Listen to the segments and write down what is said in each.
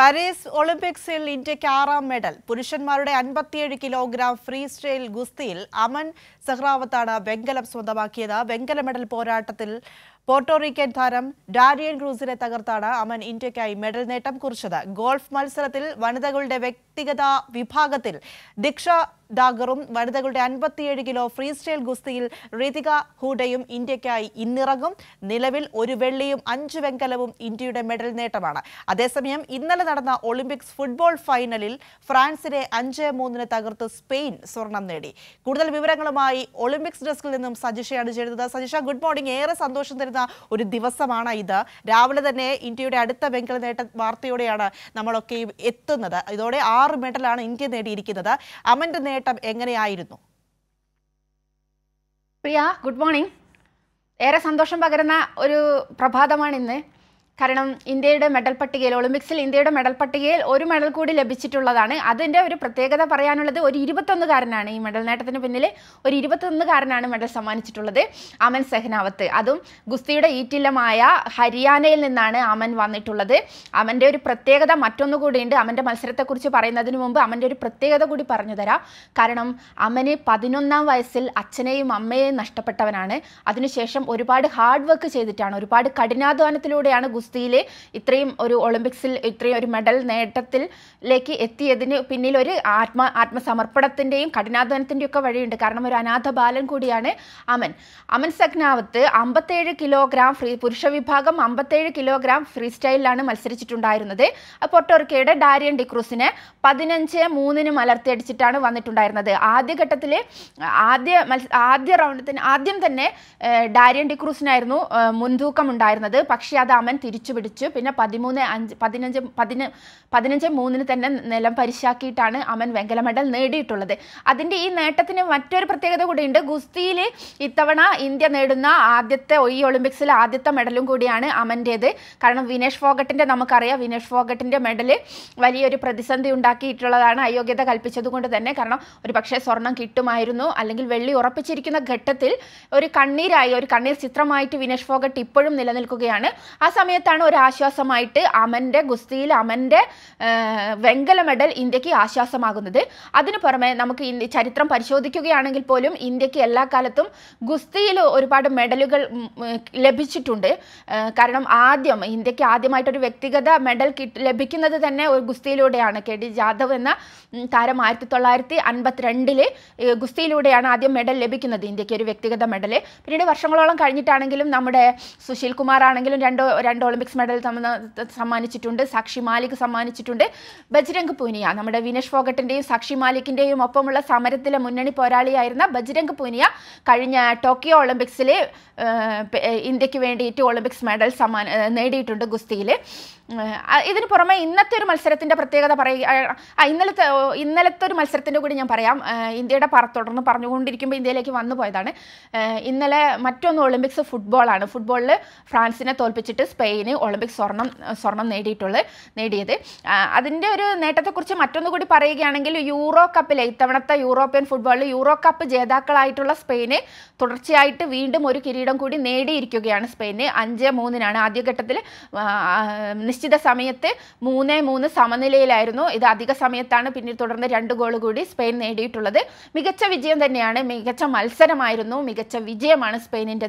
Paris ഒളിമ്പിക്സിൽ ഇന്ത്യയ്ക്ക് ആറാം മെഡൽ പുരുഷന്മാരുടെ അൻപത്തിയേഴ് കിലോഗ്രാം ഫ്രീ സ്റ്റൈൽ ഗുസ്തിയിൽ അമൻ സഹ്റാവത്താണ് വെങ്കലം സ്വന്തമാക്കിയത് വെങ്കല മെഡൽ പോരാട്ടത്തിൽ പോർട്ടോറിക്കൻ താരം ഡാരിയൻ ക്രൂസിനെ തകർത്താണ് അമൻ ഇന്ത്യക്കായി മെഡൽ നേട്ടം കുറിച്ചത് ഗോൾഫ് മത്സരത്തിൽ വനിതകളുടെ വ്യക്തിഗത വിഭാഗത്തിൽ ദീക്ഷ ഡാഗറും വനിതകളുടെ അൻപത്തിയേഴ് കിലോ ഫ്രീ സ്റ്റൈൽ ഗുസ്തിയിൽ ഋതിക ഹൂഡയും ഇന്ത്യക്കായി ഇന്നിറങ്ങും നിലവിൽ ഒരു വെള്ളിയും അഞ്ച് വെങ്കലവും ഇന്ത്യയുടെ മെഡൽ നേട്ടമാണ് അതേസമയം ഇന്നലെ നടന്ന ഒളിമ്പിക്സ് ഫുട്ബോൾ ഫൈനലിൽ ഫ്രാൻസിനെ അഞ്ച് മൂന്നിന് തകർത്ത് സ്പെയിൻ സ്വർണം നേടി കൂടുതൽ വിവരങ്ങളുമായി ഒളിമ്പിക്സ് ഡെസ്കിൽ നിന്നും സജിഷയാണ് ചേരുന്നത് സജിഷ ഗുഡ് മോർണിംഗ് ഏറെ സന്തോഷം തരുന്ന ഒരു ദിവസമാണ് ഇത് രാവിലെ തന്നെ ഇന്ത്യയുടെ അടുത്ത വെങ്കല നേട്ട വാർത്തയോടെയാണ് നമ്മളൊക്കെ എത്തുന്നത് ഇതോടെ ആറ് മെഡലാണ് ഇന്ത്യ നേടിയിരിക്കുന്നത് അമന്റെ മുന്നേറ്റം എങ്ങനെയായിരുന്നു പ്രിയ ഗുഡ് മോർണിംഗ് ഏറെ സന്തോഷം പകരുന്ന ഒരു പ്രഭാതമാണ് ഇന്ന് കാരണം ഇന്ത്യയുടെ മെഡൽ പട്ടികയിൽ ഒളിമ്പിക്സിൽ ഇന്ത്യയുടെ മെഡൽ പട്ടികയിൽ ഒരു മെഡൽ കൂടി ലഭിച്ചിട്ടുള്ളതാണ് അതിൻ്റെ ഒരു പ്രത്യേകത പറയാനുള്ളത് ഒരു ഇരുപത്തൊന്നുകാരനാണ് ഈ മെഡൽ നേട്ടത്തിന് പിന്നിൽ ഒരു ഇരുപത്തൊന്നുകാരനാണ് മെഡൽ സമ്മാനിച്ചിട്ടുള്ളത് അമൻ സെഹ്നാവത്ത് അതും ഗുസ്തിയുടെ ഈറ്റില്ലമായ ഹരിയാനയിൽ നിന്നാണ് അമൻ വന്നിട്ടുള്ളത് അമൻ്റെ ഒരു പ്രത്യേകത മറ്റൊന്നുകൂടിയുണ്ട് അമൻ്റെ മത്സരത്തെക്കുറിച്ച് പറയുന്നതിന് മുമ്പ് അമൻ്റെ ഒരു പ്രത്യേകത കൂടി പറഞ്ഞു തരാം കാരണം അമന് പതിനൊന്നാം വയസ്സിൽ അച്ഛനെയും അമ്മയെയും നഷ്ടപ്പെട്ടവനാണ് അതിനുശേഷം ഒരുപാട് ഹാർഡ് വർക്ക് ചെയ്തിട്ടാണ് ഒരുപാട് കഠിനാധ്വാനത്തിലൂടെയാണ് ഗുസ്തി ഗുസ്തിയിലെ ഇത്രയും ഒരു ഒളിമ്പിക്സിൽ ഇത്രയും ഒരു മെഡൽ നേട്ടത്തിലേക്ക് എത്തിയതിന് പിന്നിൽ ഒരു ആത്മ ആത്മസമർപ്പണത്തിൻ്റെയും കഠിനാധ്വാനത്തിൻ്റെയും ഒക്കെ വഴിയുണ്ട് കാരണം ഒരു അനാഥ ബാലൻ കൂടിയാണ് അമൻ അമൻ സഗ്നാവത്ത് അമ്പത്തേഴ് കിലോഗ്രാം ഫ്രീ പുരുഷ വിഭാഗം അമ്പത്തേഴ് കിലോഗ്രാം ഫ്രീ സ്റ്റൈലിലാണ് മത്സരിച്ചിട്ടുണ്ടായിരുന്നത് പൊട്ടോർക്കയുടെ ഡാരിയൻ ഡിക്രൂസിനെ പതിനഞ്ച് മൂന്നിന് മലർത്തിയടിച്ചിട്ടാണ് വന്നിട്ടുണ്ടായിരുന്നത് ആദ്യഘട്ടത്തിൽ ആദ്യ മത്സ ആദ്യ റൗണ്ടിൽ തന്നെ ആദ്യം തന്നെ ഡാരിയൻ ഡിക്രൂസിനായിരുന്നു മുൻതൂക്കം ഉണ്ടായിരുന്നത് പക്ഷേ അത് അമൻ തിരിച്ചു പിടിച്ചു പിന്നെ പതിമൂന്ന് അഞ്ച് പതിനഞ്ച് പതിന പതിനഞ്ച് മൂന്നിന് തന്നെ നിലം പരിശാക്കിയിട്ടാണ് അമൻ വെങ്കല മെഡൽ നേടിയിട്ടുള്ളത് അതിൻ്റെ ഈ നേട്ടത്തിന് മറ്റൊരു പ്രത്യേകത കൂടിയുണ്ട് ഗുസ്തിയിൽ ഇത്തവണ ഇന്ത്യ നേടുന്ന ആദ്യത്തെ ഈ ഒളിമ്പിക്സിലെ ആദ്യത്തെ മെഡലും കൂടിയാണ് അമൻ്റേത് കാരണം വിനേഷ് ഫോഗട്ടിൻ്റെ നമുക്കറിയാം വിനേഷ് ഫോഗട്ടിൻ്റെ മെഡൽ വലിയൊരു പ്രതിസന്ധി ഉണ്ടാക്കിയിട്ടുള്ളതാണ് അയോഗ്യത കൽപ്പിച്ചതുകൊണ്ട് തന്നെ കാരണം ഒരു പക്ഷേ സ്വർണം കിട്ടുമായിരുന്നു അല്ലെങ്കിൽ വെള്ളി ഉറപ്പിച്ചിരിക്കുന്ന ഘട്ടത്തിൽ ഒരു കണ്ണീരായി ഒരു കണ്ണീർ ചിത്രമായിട്ട് വിനേഷ് ഫോഗട്ട് ഇപ്പോഴും നിലനിൽക്കുകയാണ് ആ സമയത്ത് സമയത്താണ് ഒരു ആശ്വാസമായിട്ട് അമൻ്റെ ഗുസ്തിയിൽ അമൻ്റെ വെങ്കല മെഡൽ ഇന്ത്യക്ക് ആശ്വാസമാകുന്നത് അതിന് പുറമെ നമുക്ക് ചരിത്രം പരിശോധിക്കുകയാണെങ്കിൽ പോലും ഇന്ത്യക്ക് എല്ലാ കാലത്തും ഗുസ്തിയിൽ ഒരുപാട് മെഡലുകൾ ലഭിച്ചിട്ടുണ്ട് കാരണം ആദ്യം ഇന്ത്യക്ക് ആദ്യമായിട്ടൊരു വ്യക്തിഗത മെഡൽ ലഭിക്കുന്നത് തന്നെ ഒരു ഗുസ്തിയിലൂടെയാണ് കെ ഡി ജാദവ് എന്ന താരം ആയിരത്തി തൊള്ളായിരത്തി അൻപത്തിരണ്ടില് ഗുസ്തിയിലൂടെയാണ് ആദ്യം മെഡൽ ലഭിക്കുന്നത് ഇന്ത്യക്ക് ഒരു വ്യക്തിഗത മെഡൽ പിന്നീട് വർഷങ്ങളോളം കഴിഞ്ഞിട്ടാണെങ്കിലും നമ്മുടെ സുശീൽ കുമാർ ആണെങ്കിലും രണ്ടോ രണ്ടോ ഒളിമ്പിക്സ് മെഡൽ സമ്മാനിച്ചിട്ടുണ്ട് സാക്ഷി മാലിക് സമ്മാനിച്ചിട്ടുണ്ട് ബജ്രംഗ് പൂനിയ നമ്മുടെ വിനേഷ് ഫോഗട്ടിൻ്റെയും സാക്ഷി മാലിക്കിൻ്റെയും ഒപ്പമുള്ള സമരത്തിലെ മുന്നണി പോരാളിയായിരുന്ന ബജ്രംഗ് പൂനിയ കഴിഞ്ഞ ടോക്കിയോ ഒളിമ്പിക്സിൽ ഇന്ത്യക്ക് വേണ്ടിയിട്ട് ഒളിമ്പിക്സ് മെഡൽ സമ്മാന നേടിയിട്ടുണ്ട് ഗുസ്തിയിൽ ഇതിന് പുറമെ ഇന്നത്തെ ഒരു മത്സരത്തിൻ്റെ പ്രത്യേകത പറയുക ഇന്നലത്തെ ഇന്നലത്തെ ഒരു മത്സരത്തിൻ്റെ കൂടി ഞാൻ പറയാം ഇന്ത്യയുടെ പറ തുടർന്ന് പറഞ്ഞുകൊണ്ടിരിക്കുമ്പോൾ ഇന്ത്യയിലേക്ക് വന്നു പോയതാണ് ഇന്നലെ മറ്റൊന്ന് ഒളിമ്പിക്സ് ഫുട്ബോളാണ് ഫുട്ബോളിൽ ഫ്രാൻസിനെ തോൽപ്പിച്ചിട്ട് സ്പെയിന് ഒളിമ്പിക്സ് സ്വർണം സ്വർണം നേടിയിട്ടുള്ളത് നേടിയത് അതിൻ്റെ ഒരു നേട്ടത്തെക്കുറിച്ച് മറ്റൊന്ന് കൂടി പറയുകയാണെങ്കിൽ യൂറോ കപ്പിലെ ഇത്തവണത്തെ യൂറോപ്യൻ ഫുട്ബോളിൽ യൂറോ കപ്പ് ജേതാക്കളായിട്ടുള്ള സ്പെയിന് തുടർച്ചയായിട്ട് വീണ്ടും ഒരു കിരീടം കൂടി നേടിയിരിക്കുകയാണ് സ്പെയിന് അഞ്ച് മൂന്നിനാണ് ആദ്യഘട്ടത്തിൽ നിശ്ചിത സമയത്ത് മൂന്ന് മൂന്ന് സമനിലയിലായിരുന്നു ഇത് അധിക സമയത്താണ് പിന്നീട് തുടർന്ന് രണ്ട് ഗോൾ കൂടി സ്പെയിൻ നേടിയിട്ടുള്ളത് മികച്ച വിജയം തന്നെയാണ് മികച്ച മത്സരമായിരുന്നു മികച്ച വിജയമാണ് സ്പെയിനിൻ്റെത്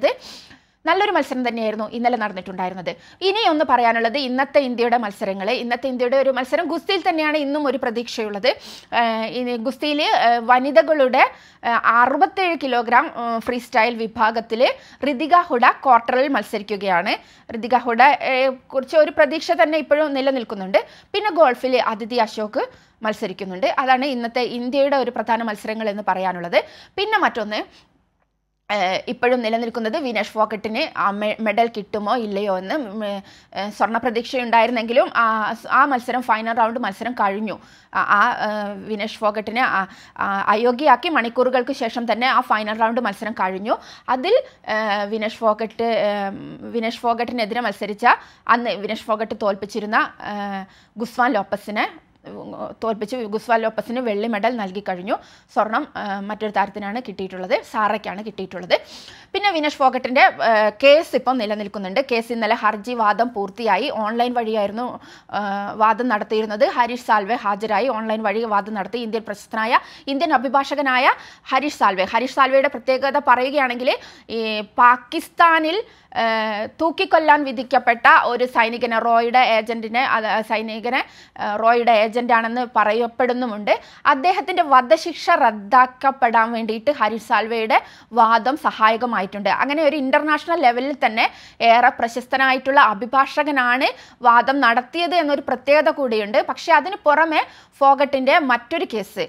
നല്ലൊരു മത്സരം തന്നെയായിരുന്നു ഇന്നലെ നടന്നിട്ടുണ്ടായിരുന്നത് ഇനിയൊന്ന് പറയാനുള്ളത് ഇന്നത്തെ ഇന്ത്യയുടെ മത്സരങ്ങൾ ഇന്നത്തെ ഇന്ത്യയുടെ ഒരു മത്സരം ഗുസ്തിയിൽ തന്നെയാണ് ഇന്നും ഒരു പ്രതീക്ഷയുള്ളത് ഗുസ്തിയിൽ വനിതകളുടെ അറുപത്തേഴ് കിലോഗ്രാം ഫ്രീ സ്റ്റൈൽ വിഭാഗത്തിൽ ഋതിക ഹുഡ ക്വാർട്ടറിൽ മത്സരിക്കുകയാണ് ഋതിക ഹുഡ കുറിച്ച് ഒരു പ്രതീക്ഷ തന്നെ ഇപ്പോഴും നിലനിൽക്കുന്നുണ്ട് പിന്നെ ഗോൾഫിൽ അതിഥി അശോക് മത്സരിക്കുന്നുണ്ട് അതാണ് ഇന്നത്തെ ഇന്ത്യയുടെ ഒരു പ്രധാന മത്സരങ്ങൾ എന്ന് പറയാനുള്ളത് പിന്നെ മറ്റൊന്ന് ഇപ്പോഴും നിലനിൽക്കുന്നത് വിനേഷ് ഫോക്കറ്റിന് ആ മെഡൽ കിട്ടുമോ ഇല്ലയോ എന്ന് സ്വർണ്ണ പ്രതീക്ഷയുണ്ടായിരുന്നെങ്കിലും ആ മത്സരം ഫൈനൽ റൗണ്ട് മത്സരം കഴിഞ്ഞു ആ വിനേഷ് ഫോക്കറ്റിനെ അയോഗ്യയാക്കി മണിക്കൂറുകൾക്ക് ശേഷം തന്നെ ആ ഫൈനൽ റൗണ്ട് മത്സരം കഴിഞ്ഞു അതിൽ വിനേഷ് ഫോക്കറ്റ് വിനേഷ് ഫോക്കറ്റിനെതിരെ മത്സരിച്ച അന്ന് വിനേഷ് ഫോക്കറ്റ് തോൽപ്പിച്ചിരുന്ന ഗുസ്വാൻ ലോപ്പസിനെ തോൽപ്പിച്ച് ഗുസ്വാൽ ലോപ്പസിന് വെള്ളി മെഡൽ നൽകി കഴിഞ്ഞു സ്വർണം മറ്റൊരു താരത്തിനാണ് കിട്ടിയിട്ടുള്ളത് സാറയ്ക്കാണ് കിട്ടിയിട്ടുള്ളത് പിന്നെ വിനേഷ് ഫോഗട്ടിൻ്റെ കേസ് ഇപ്പം നിലനിൽക്കുന്നുണ്ട് കേസ് ഇന്നലെ ഹർജി വാദം പൂർത്തിയായി ഓൺലൈൻ വഴിയായിരുന്നു വാദം നടത്തിയിരുന്നത് ഹരീഷ് സാൽവെ ഹാജരായി ഓൺലൈൻ വഴി വാദം നടത്തി ഇന്ത്യൻ പ്രശസ്തനായ ഇന്ത്യൻ അഭിഭാഷകനായ ഹരീഷ് സാൽവെ ഹരീഷ് സാൽവേയുടെ പ്രത്യേകത പറയുകയാണെങ്കിൽ ഈ പാകിസ്ഥാനിൽ തൂക്കിക്കൊല്ലാൻ വിധിക്കപ്പെട്ട ഒരു സൈനികനെ റോയുടെ ഏജൻറ്റിനെ സൈനികനെ റോയുടെ ആണെന്ന് പറയപ്പെടുന്നുമുണ്ട് അദ്ദേഹത്തിന്റെ വധശിക്ഷ റദ്ദാക്കപ്പെടാൻ വേണ്ടിയിട്ട് ഹരീഷ് സാൽവയുടെ വാദം സഹായകമായിട്ടുണ്ട് അങ്ങനെ ഒരു ഇന്റർനാഷണൽ ലെവലിൽ തന്നെ ഏറെ പ്രശസ്തനായിട്ടുള്ള അഭിഭാഷകനാണ് വാദം നടത്തിയത് എന്നൊരു പ്രത്യേകത കൂടിയുണ്ട് പക്ഷേ അതിന് പുറമെ ഫോഗട്ടിന്റെ മറ്റൊരു കേസ്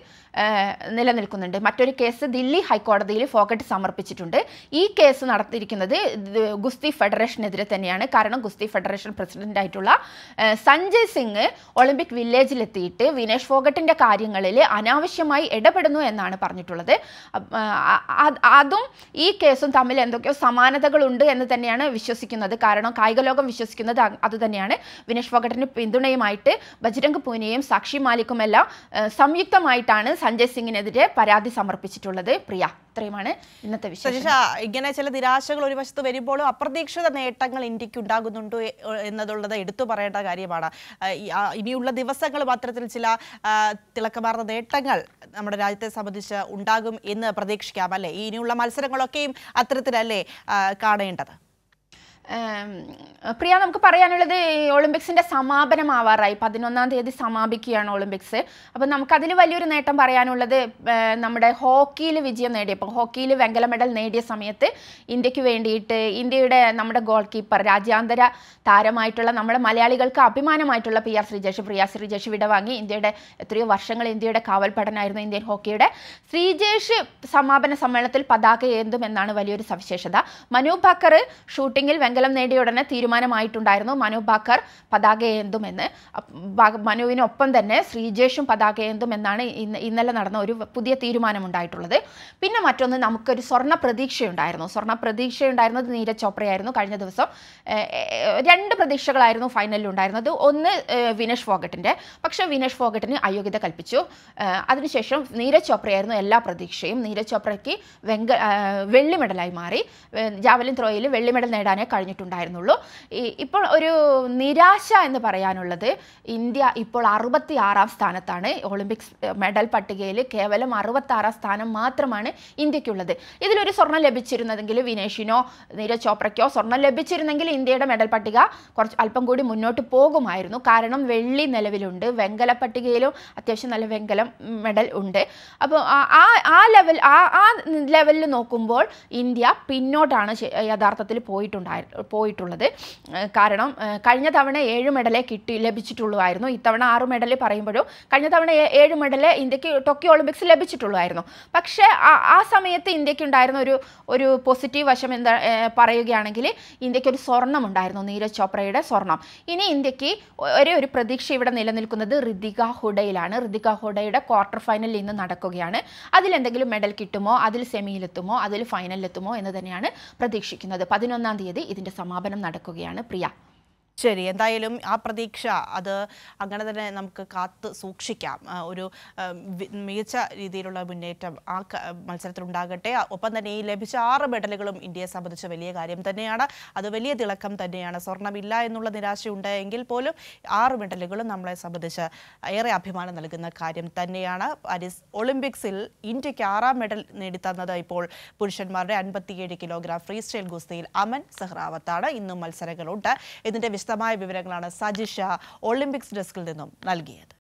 നിലനിൽക്കുന്നുണ്ട് മറ്റൊരു കേസ് ദില്ലി ഹൈക്കോടതിയിൽ ഫോക്കറ്റ് സമർപ്പിച്ചിട്ടുണ്ട് ഈ കേസ് നടത്തിയിരിക്കുന്നത് ഗുസ്തി ഫെഡറേഷനെതിരെ തന്നെയാണ് കാരണം ഗുസ്തി ഫെഡറേഷൻ പ്രസിഡന്റ് ആയിട്ടുള്ള സഞ്ജയ് സിംഗ് ഒളിമ്പിക് വില്ലേജിലെത്തിയിട്ട് വിനേഷ് ഫോഗട്ടിന്റെ കാര്യങ്ങളിൽ അനാവശ്യമായി ഇടപെടുന്നു എന്നാണ് പറഞ്ഞിട്ടുള്ളത് അതും ഈ കേസും തമ്മിൽ എന്തൊക്കെയോ സമാനതകളുണ്ട് എന്ന് തന്നെയാണ് വിശ്വസിക്കുന്നത് കാരണം കായിക ലോകം വിശ്വസിക്കുന്നത് അതുതന്നെയാണ് വിനേഷ് ഫോഗട്ടിന് പിന്തുണയുമായിട്ട് ബജ്രംഗ് പൂനെയും സാക്ഷി മാലിക്കുമെല്ലാം സംയുക്തമായിട്ടാണ് സഞ്ജയ് സിംഗിനെതിരെ പരാതി സമർപ്പിച്ചിട്ടുള്ളത് പ്രിയ ഇത്രയുമാണ് ഇന്നത്തെ വിശേഷം ഇങ്ങനെ ചില നിരാശകൾ ഒരു വശത്ത് വരുമ്പോഴും അപ്രതീക്ഷിത നേട്ടങ്ങൾ ഇന്ത്യക്ക് ഉണ്ടാകുന്നുണ്ട് എന്നതുള്ളത് എടുത്തു പറയേണ്ട കാര്യമാണ് ഇനിയുള്ള ദിവസങ്ങൾ മാത്രത്തിൽ ചില തിളക്കമാർന്ന നേട്ടങ്ങൾ നമ്മുടെ രാജ്യത്തെ സംബന്ധിച്ച് ഉണ്ടാകും എന്ന് പ്രതീക്ഷിക്കാം അല്ലേ ഇനിയുള്ള മത്സരങ്ങളൊക്കെയും അത്തരത്തിലല്ലേ കാണേണ്ടത് പ്രിയ നമുക്ക് പറയാനുള്ളത് ഒളിമ്പിക്സിൻ്റെ സമാപനമാവാറായി പതിനൊന്നാം തീയതി സമാപിക്കുകയാണ് ഒളിമ്പിക്സ് അപ്പം നമുക്കതിൽ വലിയൊരു നേട്ടം പറയാനുള്ളത് നമ്മുടെ ഹോക്കിയിൽ വിജയം നേടിയപ്പോൾ ഹോക്കിയിൽ വെങ്കല മെഡൽ നേടിയ സമയത്ത് ഇന്ത്യക്ക് വേണ്ടിയിട്ട് ഇന്ത്യയുടെ നമ്മുടെ ഗോൾ കീപ്പർ രാജ്യാന്തര താരമായിട്ടുള്ള നമ്മുടെ മലയാളികൾക്ക് അഭിമാനമായിട്ടുള്ള പി ആർ ശ്രീജേഷ് പ്രിയ ശ്രീജേഷ് വിടവാങ്ങി ഇന്ത്യയുടെ എത്രയോ വർഷങ്ങൾ ഇന്ത്യയുടെ കാവൽപ്പടനായിരുന്നു ഇന്ത്യൻ ഹോക്കിയുടെ ശ്രീജേഷ് സമാപന സമ്മേളനത്തിൽ പതാക എന്നാണ് വലിയൊരു സവിശേഷത മനു ഭാക്കർ ഷൂട്ടിങ്ങിൽ മംഗളം നേടിയ ഉടനെ തീരുമാനമായിട്ടുണ്ടായിരുന്നു മനു ബാക്കർ പതാകയേന്തുമെന്ന് മനുവിനൊപ്പം തന്നെ ശ്രീജേഷും പതാകയേന്തും എന്നാണ് ഇന്ന് ഇന്നലെ നടന്ന ഒരു പുതിയ തീരുമാനമുണ്ടായിട്ടുള്ളത് പിന്നെ മറ്റൊന്ന് നമുക്കൊരു സ്വർണ്ണ പ്രതീക്ഷയുണ്ടായിരുന്നു സ്വർണ്ണ പ്രതീക്ഷയുണ്ടായിരുന്നത് നീരജ് ചോപ്രയായിരുന്നു കഴിഞ്ഞ ദിവസം രണ്ട് പ്രതീക്ഷകളായിരുന്നു ഫൈനലിൽ ഉണ്ടായിരുന്നത് ഒന്ന് വിനേഷ് ഫോഗട്ടിൻ്റെ പക്ഷേ വിനേഷ് ഫോഗട്ടിന് അയോഗ്യത കൽപ്പിച്ചു അതിനുശേഷം നീരജ് ചോപ്രയായിരുന്നു എല്ലാ പ്രതീക്ഷയും നീരജ് ചോപ്രയ്ക്ക് വെങ്ക വെള്ളി മെഡലായി മാറി ജാവലിൻ ത്രോയിൽ വെള്ളി മെഡൽ നേടാനേ കഴിഞ്ഞിട്ടുണ്ടായിരുന്നുള്ളൂ ഇപ്പോൾ ഒരു നിരാശ എന്ന് പറയാനുള്ളത് ഇന്ത്യ ഇപ്പോൾ അറുപത്തി ആറാം സ്ഥാനത്താണ് ഒളിമ്പിക്സ് മെഡൽ പട്ടികയിൽ കേവലം ആറാം സ്ഥാനം മാത്രമാണ് ഇന്ത്യക്കുള്ളത് ഇതിലൊരു സ്വർണം ലഭിച്ചിരുന്നതെങ്കിൽ വിനേഷിനോ നീരജ് ചോപ്രയ്ക്കോ സ്വർണം ലഭിച്ചിരുന്നെങ്കിൽ ഇന്ത്യയുടെ മെഡൽ പട്ടിക കുറച്ച് അല്പം കൂടി മുന്നോട്ട് പോകുമായിരുന്നു കാരണം വെള്ളി നിലവിലുണ്ട് വെങ്കല പട്ടികയിലും അത്യാവശ്യം നല്ല വെങ്കലം മെഡൽ ഉണ്ട് അപ്പോൾ ആ ആ ലെവൽ ആ ആ ലെവലിൽ നോക്കുമ്പോൾ ഇന്ത്യ പിന്നോട്ടാണ് യഥാർത്ഥത്തിൽ പോയിട്ടുണ്ടായി പോയിട്ടുള്ളത് കാരണം കഴിഞ്ഞ തവണ ഏഴ് മെഡലേ കിട്ടി ലഭിച്ചിട്ടുള്ളൂ ഇത്തവണ ആറ് മെഡൽ പറയുമ്പോഴും കഴിഞ്ഞ തവണ ഏഴ് മെഡൽ ഇന്ത്യക്ക് ടോക്കിയോ ഒളിമ്പിക്സ് ലഭിച്ചിട്ടുള്ളൂ പക്ഷേ ആ സമയത്ത് ഇന്ത്യക്ക് ഉണ്ടായിരുന്ന ഒരു ഒരു പോസിറ്റീവ് വശം എന്താ പറയുകയാണെങ്കിൽ ഇന്ത്യക്ക് ഒരു സ്വർണം ഉണ്ടായിരുന്നു നീരജ് ചോപ്രയുടെ സ്വർണം ഇനി ഇന്ത്യക്ക് ഒരേ ഒരു പ്രതീക്ഷ ഇവിടെ നിലനിൽക്കുന്നത് ഋതിക ഹുഡയിലാണ് ഋതിക ഹുഡയുടെ ക്വാർട്ടർ ഫൈനൽ ഇന്ന് നടക്കുകയാണ് അതിലെന്തെങ്കിലും മെഡൽ കിട്ടുമോ അതിൽ സെമിയിലെത്തുമോ അതിൽ ഫൈനലിലെത്തുമോ എന്ന് തന്നെയാണ് പ്രതീക്ഷിക്കുന്നത് പതിനൊന്നാം തീയതി ഇതിന് സമ്മേളനത്തിൻ്റെ സമാപനം നടക്കുകയാണ് പ്രിയ ശരി എന്തായാലും ആ പ്രതീക്ഷ അത് അങ്ങനെ തന്നെ നമുക്ക് കാത്തു സൂക്ഷിക്കാം ഒരു മികച്ച രീതിയിലുള്ള മുന്നേറ്റം ആ മത്സരത്തിൽ ഉണ്ടാകട്ടെ ഒപ്പം തന്നെ ഈ ലഭിച്ച ആറ് മെഡലുകളും ഇന്ത്യയെ സംബന്ധിച്ച് വലിയ കാര്യം തന്നെയാണ് അത് വലിയ തിളക്കം തന്നെയാണ് സ്വർണ്ണമില്ല എന്നുള്ള നിരാശ ഉണ്ടായെങ്കിൽ പോലും ആറ് മെഡലുകളും നമ്മളെ സംബന്ധിച്ച് ഏറെ അഭിമാനം നൽകുന്ന കാര്യം തന്നെയാണ് പാരീസ് ഒളിമ്പിക്സിൽ ഇന്ത്യക്ക് ആറാം മെഡൽ നേടിത്തന്നത് ഇപ്പോൾ പുരുഷന്മാരുടെ അൻപത്തിയേഴ് കിലോഗ്രാം ഫ്രീ സ്റ്റൈൽ ഗുസ്തിയിൽ അമൻ സെഹ്റാവത്താണ് ഇന്നും മത്സരങ്ങളുണ്ട് ഇതിൻ്റെ വിശദമായ വിവരങ്ങളാണ് സജിഷ ഒളിമ്പിക്സ് ഡെസ്കിൽ നിന്നും നൽകിയത്